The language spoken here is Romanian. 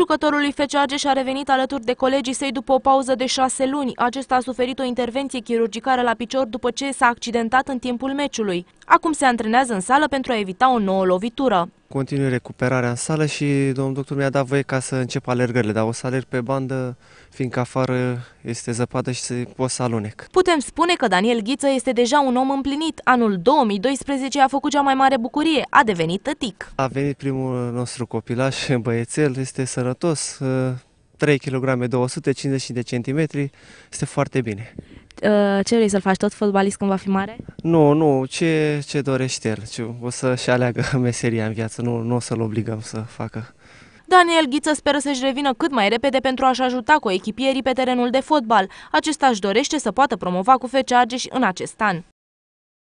Jucătorul lui Feceage și-a revenit alături de colegii săi după o pauză de șase luni. Acesta a suferit o intervenție chirurgicală la picior după ce s-a accidentat în timpul meciului. Acum se antrenează în sală pentru a evita o nouă lovitură continui recuperarea în sală și domnul doctor mi-a dat voie ca să încep alergările, dar o să alerg pe bandă, fiindcă afară este zăpadă și se pot să alunec. Putem spune că Daniel Ghiță este deja un om împlinit. Anul 2012 a făcut cea mai mare bucurie, a devenit tătic. A venit primul nostru copilaș, băiețel, este sănătos, 3 kg 250 de centimetri, este foarte bine. Uh, ce vrei să-l faci? Tot fotbalist când va fi mare? Nu, nu, ce, ce dorește el. Ce, o să-și aleagă meseria în viață, nu, nu o să-l obligăm să facă. Daniel Ghiță speră să-și revină cât mai repede pentru a-și ajuta cu echipierii pe terenul de fotbal. Acesta își dorește să poată promova cu Fece Argeș în acest an.